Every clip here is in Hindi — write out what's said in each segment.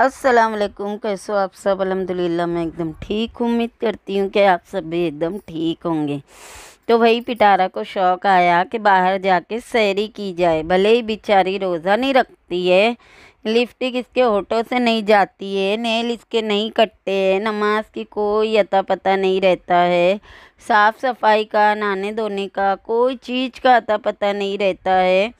अस्सलाम वालेकुम कैसे हो आप सब अलहमदिल्ला मैं एकदम ठीक उम्मीद करती हूँ कि आप सब भी एकदम ठीक होंगे तो वही पिटारा को शौक़ आया कि बाहर जाके सैरी की जाए भले ही बेचारी रोज़ा नहीं रखती है लिपस्टिक इसके होठों से नहीं जाती है नेल इसके नहीं कटते हैं नमाज की कोई अता पता नहीं रहता है साफ़ सफाई का नहाने धोने का कोई चीज़ का अता पता नहीं रहता है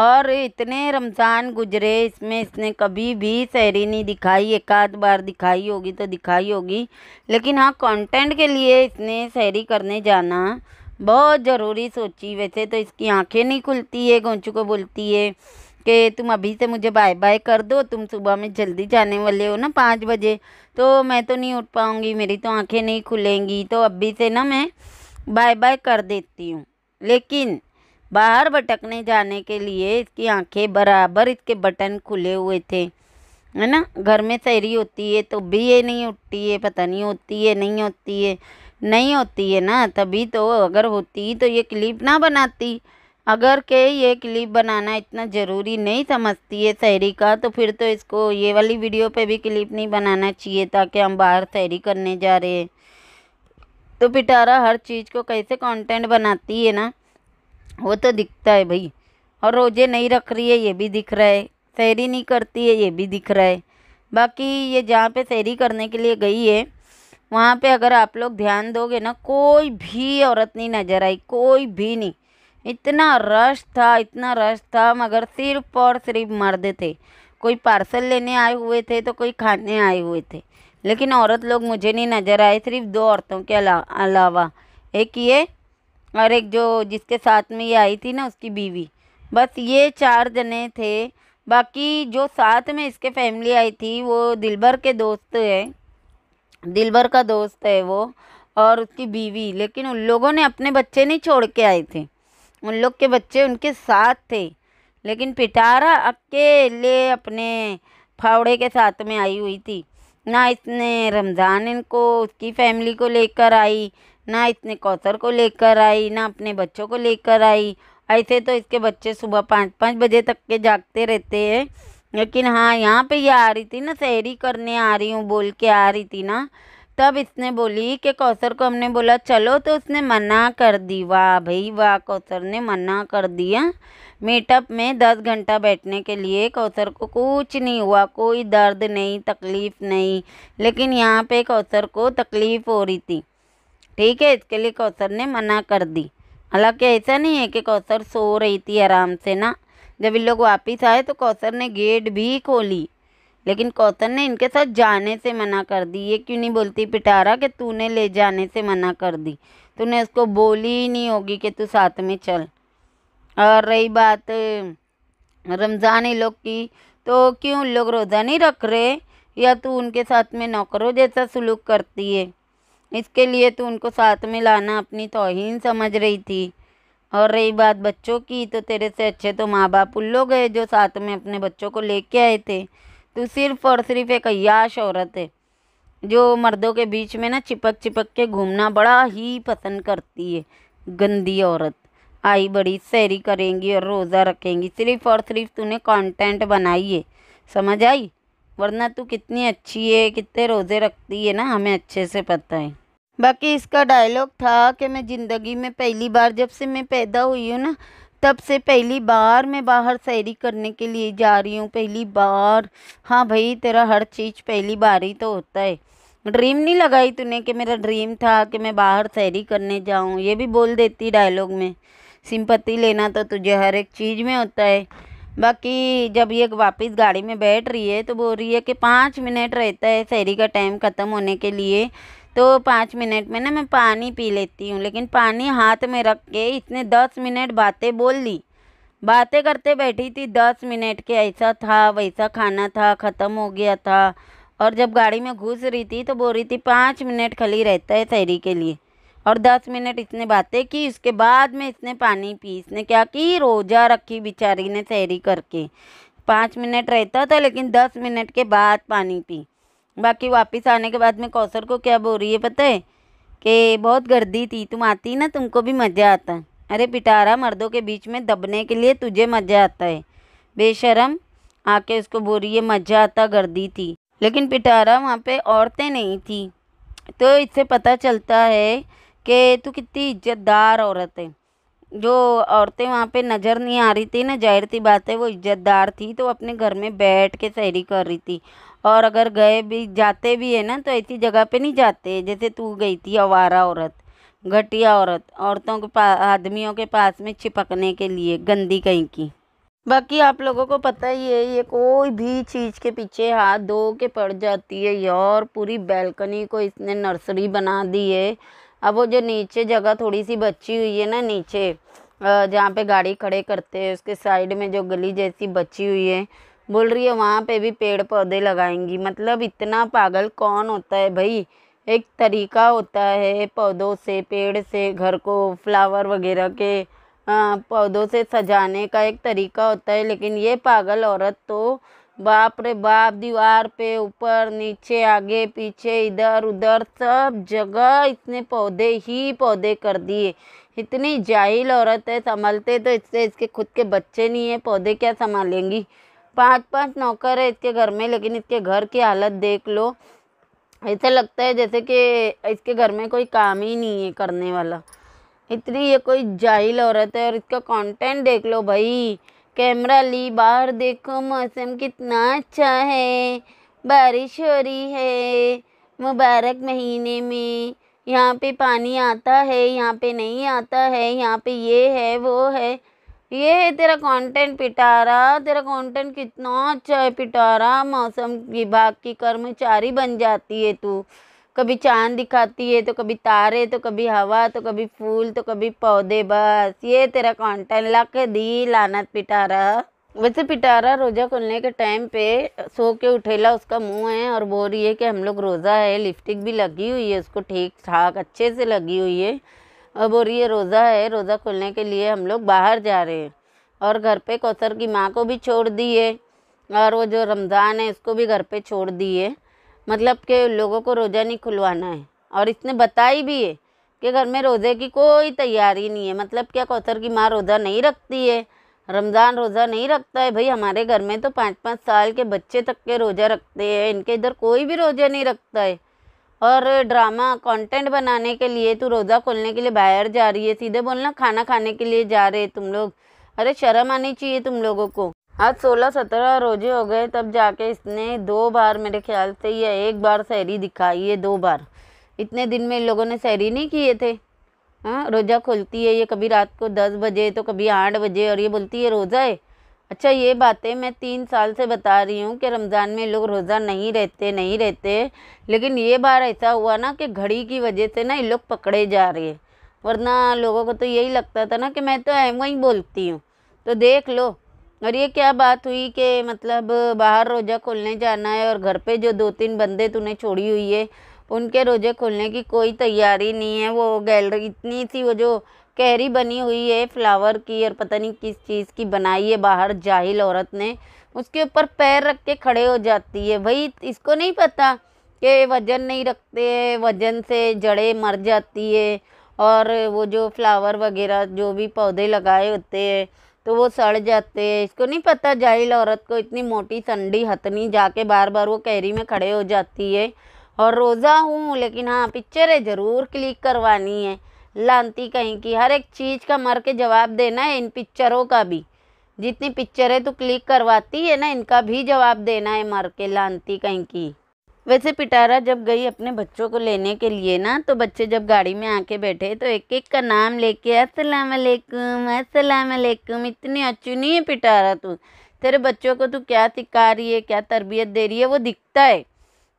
और इतने रमज़ान गुजरे इसमें इसने कभी भी शहरी नहीं दिखाई एक आध बार दिखाई होगी तो दिखाई होगी लेकिन हाँ कंटेंट के लिए इसने शहरी करने जाना बहुत ज़रूरी सोची वैसे तो इसकी आंखें नहीं खुलती है गोंचू को बोलती है कि तुम अभी से मुझे बाय बाय कर दो तुम सुबह में जल्दी जाने वाले हो ना पाँच बजे तो मैं तो नहीं उठ पाऊँगी मेरी तो आँखें नहीं खुलेंगी तो अभी से ना मैं बाय बाय कर देती हूँ लेकिन बाहर भटकने जाने के लिए इसकी आंखें बराबर इसके बटन खुले हुए थे है ना घर में सहरी होती है तो भी ये नहीं उठती है पता नहीं होती है नहीं होती है नहीं होती है ना तभी तो अगर होती तो ये क्लिप ना बनाती अगर के ये क्लिप बनाना इतना ज़रूरी नहीं समझती है शहरी का तो फिर तो इसको ये वाली वीडियो पे भी क्लिप नहीं बनाना चाहिए ताकि हम बाहर शहरी करने जा रहे हैं तो पिटारा हर चीज़ को कैसे कंटेंट बनाती है ना वो तो दिखता है भाई और रोजे नहीं रख रही है ये भी दिख रहा है सैरी नहीं करती है ये भी दिख रहा है बाकी ये जहाँ पे सैरी करने के लिए गई है वहाँ पे अगर आप लोग ध्यान दोगे ना कोई भी औरत नहीं नज़र आई कोई भी नहीं इतना रश था इतना रश था मगर सिर्फ और सिर्फ मर्द थे कोई पार्सल लेने आए हुए थे तो कोई खाने आए हुए थे लेकिन औरत लोग मुझे नहीं नज़र आए सिर्फ दो औरतों के अला, अलावा एक ये और एक जो जिसके साथ में ये आई थी ना उसकी बीवी बस ये चार जने थे बाकी जो साथ में इसके फैमिली आई थी वो दिलबर के दोस्त है दिलबर का दोस्त है वो और उसकी बीवी लेकिन उन लोगों ने अपने बच्चे नहीं छोड़ के आए थे उन लोग के बच्चे उनके साथ थे लेकिन पिटारा अकेले अपने फावड़े के साथ में आई हुई थी ना इसने रमज़ान इनको उसकी फैमिली को लेकर आई ना इतने कौसर को लेकर आई ना अपने बच्चों को लेकर आई ऐसे तो इसके बच्चे सुबह पाँच पाँच बजे तक के जागते रहते हैं लेकिन हाँ यहाँ पे ये यह आ रही थी ना शहरी करने आ रही हूँ बोल के आ रही थी ना तब इसने बोली कि कौसर को हमने बोला चलो तो उसने मना कर दी वाह भाई वाह कौसर ने मना कर दिया मीटअप में दस घंटा बैठने के लिए कौसर को कुछ नहीं हुआ कोई दर्द नहीं तकलीफ़ नहीं लेकिन यहाँ पे कौसर को तकलीफ़ हो रही थी ठीक है इसके लिए कौसर ने मना कर दी हालांकि ऐसा नहीं है कि कौसर सो रही थी आराम से ना जब इन लोग वापस आए तो कौसर ने गेट भी खोली लेकिन कौसर ने इनके साथ जाने से मना कर दी ये क्यों नहीं बोलती पिटारा कि तूने ले जाने से मना कर दी तूने उसको बोली ही नहीं होगी कि तू साथ में चल और रही बात रमज़ान ही लोग की तो क्यों लोग रोज़ा नहीं रख रहे या तू उनके साथ में नौकरों जैसा सलूक करती है इसके लिए तो उनको साथ में लाना अपनी तोहिन समझ रही थी और रही बात बच्चों की तो तेरे से अच्छे तो माँ बाप उन लोग जो साथ में अपने बच्चों को लेके आए थे तो सिर्फ़ और सिर्फ एक अयाश औरत है जो मर्दों के बीच में ना चिपक चिपक के घूमना बड़ा ही पसंद करती है गंदी औरत आई बड़ी सैरी करेंगी और रोज़ा रखेंगी सिर्फ़ और सिर्फ तूने कंटेंट बनाई है समझ आई वरना तू कितनी अच्छी है कितने रोज़े रखती है ना हमें अच्छे से पता है बाकी इसका डायलॉग था कि मैं ज़िंदगी में पहली बार जब से मैं पैदा हुई हूँ ना तब से पहली बार मैं बाहर सैरी करने के लिए जा रही हूँ पहली बार हाँ भाई तेरा हर चीज़ पहली बार ही तो होता है ड्रीम नहीं लगाई तूने कि मेरा ड्रीम था कि मैं बाहर सैरी करने जाऊँ ये भी बोल देती डायलॉग में सिंपत्ति लेना तो तुझे हर एक चीज़ में होता है बाकी जब ये वापस गाड़ी में बैठ रही है तो बोल रही है कि पाँच मिनट रहता है सैरी का टाइम ख़त्म होने के लिए तो पाँच मिनट में ना मैं पानी पी लेती हूँ लेकिन पानी हाथ में रख के इतने दस मिनट बातें बोल ली बातें करते बैठी थी दस मिनट के ऐसा था वैसा खाना था ख़त्म हो गया था और जब गाड़ी में घुस रही थी तो बोल रही थी पाँच मिनट खाली रहता है शहरी के लिए और दस मिनट इसने बातें की उसके बाद में इसने पानी पी इसने क्या की रोज़ा रखी बेचारी ने शहरी करके पाँच मिनट रहता था लेकिन दस मिनट के बाद पानी पी बाकी वापस आने के बाद में कौशल को क्या बोल रही है पता है कि बहुत गर्दी थी तुम आती ना तुमको भी मज़ा आता अरे पिटारा मर्दों के बीच में दबने के लिए तुझे मज़ा आता है बेशरम आके उसको बोल रही है मज़ा आता गर्दी थी लेकिन पिटारा वहाँ पे औरतें नहीं थी तो इससे पता चलता है कि तू कितनी इज्जतदार औरत है जो औरतें वहाँ पे नज़र नहीं आ रही थी ना जाहिर थी बात है वो इज्जतदार थी तो अपने घर में बैठ के सहरी कर रही थी और अगर गए भी जाते भी है ना तो ऐसी जगह पे नहीं जाते जैसे तू गई थी आवारा औरत घटिया औरत औरतों के पास आदमियों के पास में छिपकने के लिए गंदी कहीं की बाकी आप लोगों को पता ही है ये कोई भी चीज़ के पीछे हाथ धो के पड़ जाती है यार पूरी बैल्कनी को इसने नर्सरी बना दी है अब वो जो नीचे जगह थोड़ी सी बची हुई है ना नीचे जहाँ पे गाड़ी खड़े करते हैं उसके साइड में जो गली जैसी बची हुई है बोल रही है वहाँ पे भी पेड़ पौधे लगाएंगी मतलब इतना पागल कौन होता है भाई एक तरीका होता है पौधों से पेड़ से घर को फ्लावर वगैरह के पौधों से सजाने का एक तरीका होता है लेकिन ये पागल औरत तो बाप रे बाप दीवार पे ऊपर नीचे आगे पीछे इधर उधर सब जगह इतने पौधे ही पौधे कर दिए इतनी जाहिल औरत है संभालते तो इससे इसके खुद के बच्चे नहीं है पौधे क्या संभालेंगी पाँच पाँच नौकर है इसके घर में लेकिन इसके घर की हालत देख लो ऐसा लगता है जैसे कि इसके घर में कोई काम ही नहीं है करने वाला इतनी ये कोई जाहिल औरत है और इसका कंटेंट देख लो भाई कैमरा ली बाहर देखो मौसम कितना अच्छा है बारिश हो रही है मुबारक महीने में यहाँ पे पानी आता है यहाँ पे नहीं आता है यहाँ पे ये है वो है ये है तेरा कंटेंट पिटारा तेरा कंटेंट कितना अच्छा है पिटारा मौसम विभाग की कर्मचारी बन जाती है तू कभी चांद दिखाती है तो कभी तारे तो कभी हवा तो कभी फूल तो कभी पौधे बस ये तेरा कंटेंट लक दी लानत पिटारा वैसे पिटारा रोज़ा खुलने के टाइम पे सो के उठेला उसका मुंह है और बोल रही है कि हम लोग रोज़ा है लिपस्टिक भी लगी हुई है उसको ठीक ठाक अच्छे से लगी हुई है अब और ये रोज़ा है रोज़ा खोलने के लिए हम लोग बाहर जा रहे हैं और घर पे कौसर की माँ को भी छोड़ दिए और वो जो रमज़ान है इसको भी घर पे छोड़ दिए मतलब के लोगों को रोज़ा नहीं खुलवाना है और इसने बताई भी है कि घर में रोज़े की कोई तैयारी नहीं है मतलब क्या कौसर की माँ रोज़ा नहीं रखती है रमज़ान रोज़ा नहीं रखता है भाई हमारे घर में तो पाँच पाँच साल के बच्चे तक के रोज़ा रखते हैं इनके इधर कोई भी रोज़ा नहीं रखता है और ड्रामा कंटेंट बनाने के लिए तू रोज़ा खोलने के लिए बाहर जा रही है सीधे बोलना खाना खाने के लिए जा रहे तुम लोग अरे शर्म आनी चाहिए तुम लोगों को आज सोलह सत्रह रोजे हो गए तब जाके इसने दो बार मेरे ख्याल से या एक बार सहरी दिखाई है दो बार इतने दिन में इन लोगों ने सहरी नहीं किए थे हाँ रोज़ा खोलती है ये कभी रात को दस बजे तो कभी आठ बजे और ये बोलती है रोज़ा है अच्छा ये बातें मैं तीन साल से बता रही हूँ कि रमज़ान में लोग रोज़ा नहीं रहते नहीं रहते लेकिन ये बार ऐसा हुआ ना कि घड़ी की वजह से ना ये लोग पकड़े जा रहे हैं वरना लोगों को तो यही लगता था ना कि मैं तो एम वहीं बोलती हूँ तो देख लो और ये क्या बात हुई कि मतलब बाहर रोज़ा खोलने जाना है और घर पे जो दो तीन बंदे तूने छोड़ी हुई है उनके रोज़े खोलने की कोई तैयारी नहीं है वो गैलरी इतनी सी वो जो कैरी बनी हुई है फ्लावर की और पता नहीं किस चीज़ की बनाई है बाहर जाहिल औरत ने उसके ऊपर पैर रख के खड़े हो जाती है भाई इसको नहीं पता कि वज़न नहीं रखते है वज़न से जड़ें मर जाती है और वो जो फ्लावर वगैरह जो भी पौधे लगाए होते हैं तो वो सड़ जाते हैं इसको नहीं पता जाहिल औरत को इतनी मोटी संडी हथनी जाके बार बार वो कैरी में खड़े हो जाती है और रोज़ा हूँ लेकिन हाँ पिक्चर है ज़रूर क्लिक करवानी है लानती कहीं की हर एक चीज़ का मर के जवाब देना है इन पिक्चरों का भी जितनी पिक्चरें तो क्लिक करवाती है ना इनका भी जवाब देना है मर के लानती कहीं की वैसे पिटारा जब गई अपने बच्चों को लेने के लिए ना तो बच्चे जब गाड़ी में आके बैठे तो एक एक का नाम लेके अस्सलाम वालेकुम इतनी अच्छी नहीं है पिटारा तू तेरे बच्चों को तू क्या सिखा रही है क्या तरबियत दे रही है वो दिखता है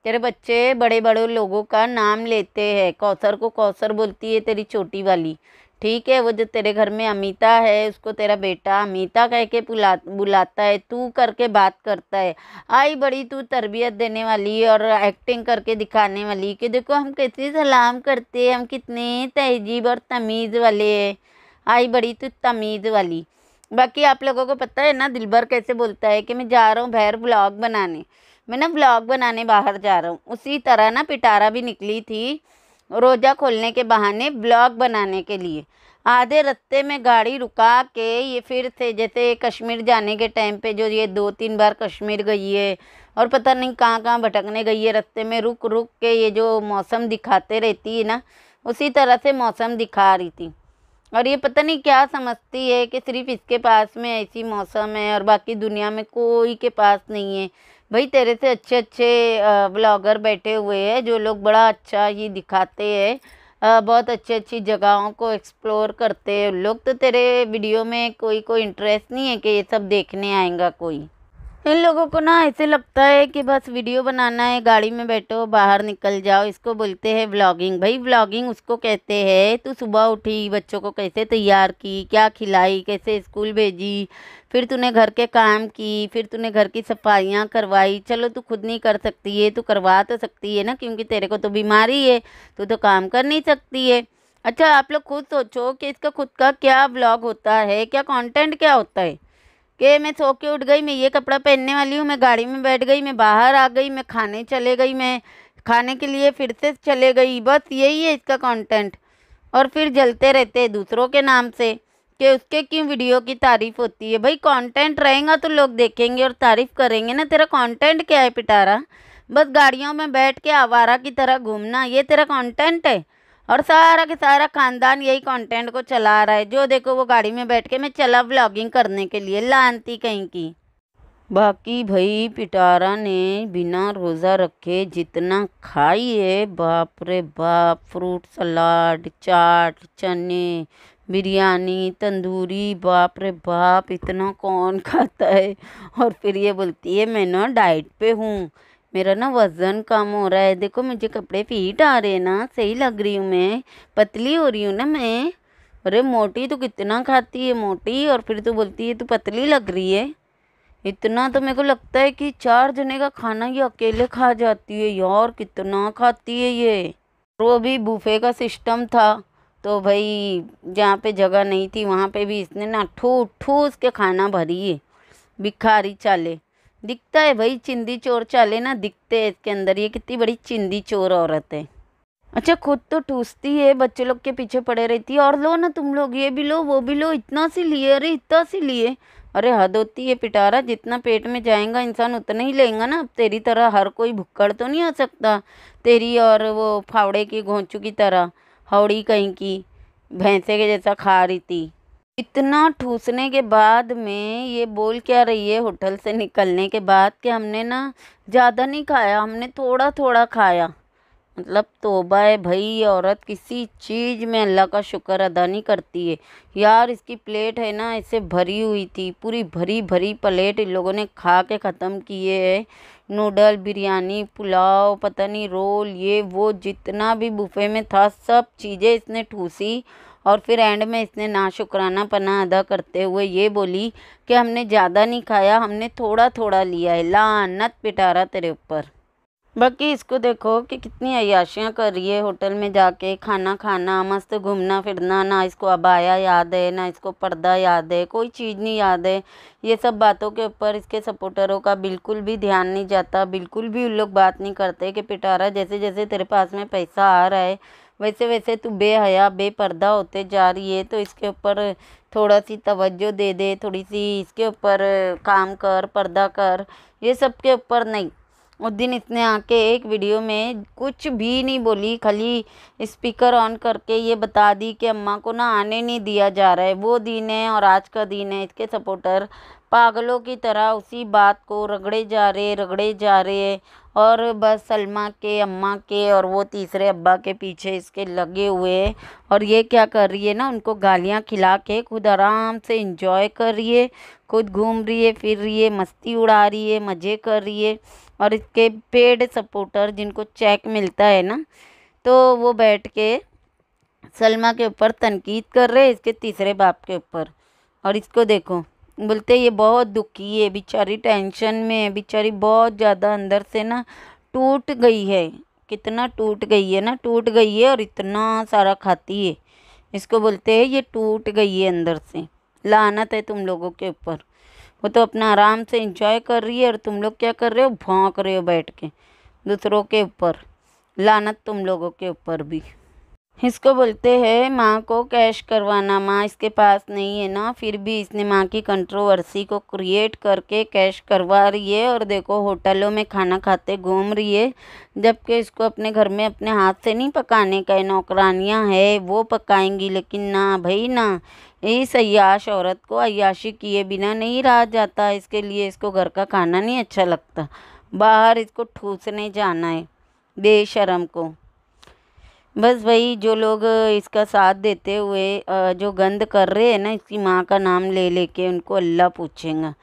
तेरे बच्चे बड़े बड़े लोगों का नाम लेते हैं कौसर को कौसर बोलती है तेरी छोटी वाली ठीक है वो जो तेरे घर में अमिता है उसको तेरा बेटा अमिता कह के बुला बुलाता है तू करके बात करता है आई बड़ी तू तरबियत देने वाली और एक्टिंग करके दिखाने वाली कि देखो हम कैसे सलाम करते हैं हम कितने तहजीब और तमीज़ वाले हैं आई बड़ी तू तमीज़ वाली बाकी आप लोगों को पता है ना दिलबर कैसे बोलता है कि मैं जा रहा हूँ भैर ब्लॉग बनाने मैं ना ब्लॉग बनाने बाहर जा रहा हूँ उसी तरह ना पिटारा भी निकली थी रोज़ा खोलने के बहाने ब्लॉग बनाने के लिए आधे रस्ते में गाड़ी रुका के ये फिर से जैसे कश्मीर जाने के टाइम पे जो ये दो तीन बार कश्मीर गई है और पता नहीं कहाँ कहाँ भटकने गई है रस्ते में रुक रुक के ये जो मौसम दिखाते रहती है ना उसी तरह से मौसम दिखा रही थी और ये पता नहीं क्या समझती है कि सिर्फ इसके पास में ऐसी मौसम है और बाकी दुनिया में कोई के पास नहीं है भाई तेरे से अच्छे अच्छे ब्लॉगर बैठे हुए हैं जो लोग बड़ा अच्छा ही दिखाते हैं बहुत अच्छी अच्छी जगहों को एक्सप्लोर करते हैं लोग तो तेरे वीडियो में कोई कोई इंटरेस्ट नहीं है कि ये सब देखने आएगा कोई इन लोगों को ना ऐसे लगता है कि बस वीडियो बनाना है गाड़ी में बैठो बाहर निकल जाओ इसको बोलते हैं व्लॉगिंग भाई व्लॉगिंग उसको कहते हैं तो सुबह उठी बच्चों को कैसे तैयार की क्या खिलाई कैसे स्कूल भेजी फिर तूने घर के काम की फिर तूने घर की सफाइयाँ करवाई चलो तू खुद नहीं कर सकती है तू करवा तो सकती है ना क्योंकि तेरे को तो बीमारी है तू तो काम कर नहीं सकती है अच्छा आप लोग खुद सोचो कि इसका खुद का क्या ब्लॉग होता है क्या कॉन्टेंट क्या होता है कि मैं सो के उठ गई मैं ये कपड़ा पहनने वाली हूँ मैं गाड़ी में बैठ गई मैं बाहर आ गई मैं खाने चले गई मैं खाने के लिए फिर से चले गई बस यही है इसका कंटेंट और फिर जलते रहते हैं दूसरों के नाम से कि उसके क्यों वीडियो की तारीफ़ होती है भाई कंटेंट रहेगा तो लोग देखेंगे और तारीफ़ करेंगे ना तेरा कंटेंट क्या है पिटारा बस गाड़ियों में बैठ के आवारा की तरह घूमना ये तेरा कॉन्टेंट है और सारा के सारा खानदान यही कंटेंट को चला रहा है जो देखो वो गाड़ी में बैठ के मैं चला व्लॉगिंग करने के लिए लानती कहीं की बाकी भाई पिटारा ने बिना रोज़ा रखे जितना खाई है बाप रे बाप फ्रूट सलाद चाट चने बिरयानी तंदूरी बाप रे बाप इतना कौन खाता है और फिर ये बोलती है मैं ना डाइट पे हूँ मेरा ना वज़न कम हो रहा है देखो मुझे कपड़े फिट आ रहे हैं ना सही लग रही हूँ मैं पतली हो रही हूँ ना मैं अरे मोटी तो कितना खाती है मोटी और फिर तो बोलती है तू पतली लग रही है इतना तो मेरे को लगता है कि चार जने का खाना ये अकेले खा जाती है यार कितना खाती है ये वो भी बूफे का सिस्टम था तो भाई जहाँ पे जगह नहीं थी वहाँ पे भी इसने ना ठू ठू उसके खाना भरी है भिखारी चाले दिखता है भाई चिंदी चोर चाले ना दिखते है इसके अंदर ये कितनी बड़ी चिंदी चोर औरत है अच्छा खुद तो ठूसती है बच्चे लोग के पीछे पड़े रहती है और लो ना तुम लोग ये भी लो वो भी लो इतना सी लिए अरे इतना सी लिए अरे हद होती है पिटारा जितना पेट में जाएगा इंसान उतना ही लेगा ना अब तेरी तरह हर कोई भुक्कड़ तो नहीं आ सकता तेरी और वो फावड़े की घोंचू की तरह हौड़ी कहीं की भैंसे के जैसा खा रही थी इतना ठूसने के बाद में ये बोल क्या रही है होटल से निकलने के बाद कि हमने ना ज़्यादा नहीं खाया हमने थोड़ा थोड़ा खाया मतलब तोबा है भाई औरत किसी चीज़ में अल्लाह का शुक्र अदा नहीं करती है यार इसकी प्लेट है ना इसे भरी हुई थी पूरी भरी भरी प्लेट इन लोगों ने खा के ख़त्म किए है नूडल बिरयानी पुलाव पता नहीं रोल ये वो जितना भी बुफे में था सब चीज़ें इसने ठूसी और फिर एंड में इसने ना शुक्राना पना अदा करते हुए ये बोली कि हमने ज़्यादा नहीं खाया हमने थोड़ा थोड़ा लिया है लानत पिटारा तेरे ऊपर बाकी इसको देखो कि कितनी अयाशियाँ कर रही है होटल में जाके खाना खाना मस्त घूमना फिरना ना इसको अबाया याद है ना इसको पर्दा याद है कोई चीज़ नहीं याद है ये सब बातों के ऊपर इसके सपोर्टरों का बिल्कुल भी ध्यान नहीं जाता बिल्कुल भी उन लोग बात नहीं करते कि पिटारा जैसे जैसे तेरे पास में पैसा आ रहा है वैसे वैसे तू बेहया बेपर्दा होते जा रही है तो इसके ऊपर थोड़ा सी तवज्जो दे दे थोड़ी सी इसके ऊपर काम कर पर्दा कर ये सब के ऊपर नहीं उस दिन इसने आके एक वीडियो में कुछ भी नहीं बोली खाली स्पीकर ऑन करके ये बता दी कि अम्मा को ना आने नहीं दिया जा रहा है वो दिन है और आज का दिन है इसके सपोर्टर पागलों की तरह उसी बात को रगड़े जा रहे रगड़े जा रहे और बस सलमा के अम्मा के और वो तीसरे अब्बा के पीछे इसके लगे हुए हैं और ये क्या कर रही है ना उनको गालियाँ खिला के खुद आराम से इंजॉय कर रही है खुद घूम रही है फिर रही है मस्ती उड़ा रही है मज़े कर रही है और इसके पेड सपोर्टर जिनको चेक मिलता है ना तो वो बैठ के सलमा के ऊपर तनकीद कर रहे हैं इसके तीसरे बाप के ऊपर और इसको देखो बोलते ये बहुत दुखी है बेचारी टेंशन में है बेचारी बहुत ज़्यादा अंदर से ना टूट गई है कितना टूट गई है ना टूट गई है और इतना सारा खाती है इसको बोलते हैं ये टूट गई है अंदर से लानत है तुम लोगों के ऊपर वो तो अपना आराम से इंजॉय कर रही है और तुम लोग क्या कर रहे हो भौंक रहे हो बैठ के दूसरों के ऊपर लानत तुम लोगों के ऊपर भी इसको बोलते हैं माँ को कैश करवाना माँ इसके पास नहीं है ना फिर भी इसने माँ की कंट्रोवर्सी को क्रिएट करके कैश करवा रही है और देखो होटलों में खाना खाते घूम रही है जबकि इसको अपने घर में अपने हाथ से नहीं पकाने का है नौकरानियाँ है वो पकाएंगी लेकिन ना भाई ना इस अयाश औरत को अयाशी किए बिना नहीं रहा जाता इसके लिए इसको घर का खाना नहीं अच्छा लगता बाहर इसको ठूसने जाना है बेशरम को बस वही जो लोग इसका साथ देते हुए जो गंद कर रहे हैं ना इसकी माँ का नाम ले लेके उनको अल्लाह पूछेगा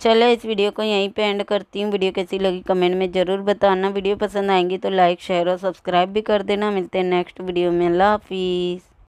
चलो इस वीडियो को यहीं पे एंड करती हूँ वीडियो कैसी लगी कमेंट में ज़रूर बताना वीडियो पसंद आएंगी तो लाइक शेयर और सब्सक्राइब भी कर देना मिलते हैं नेक्स्ट वीडियो में अल्लाह हाफिज़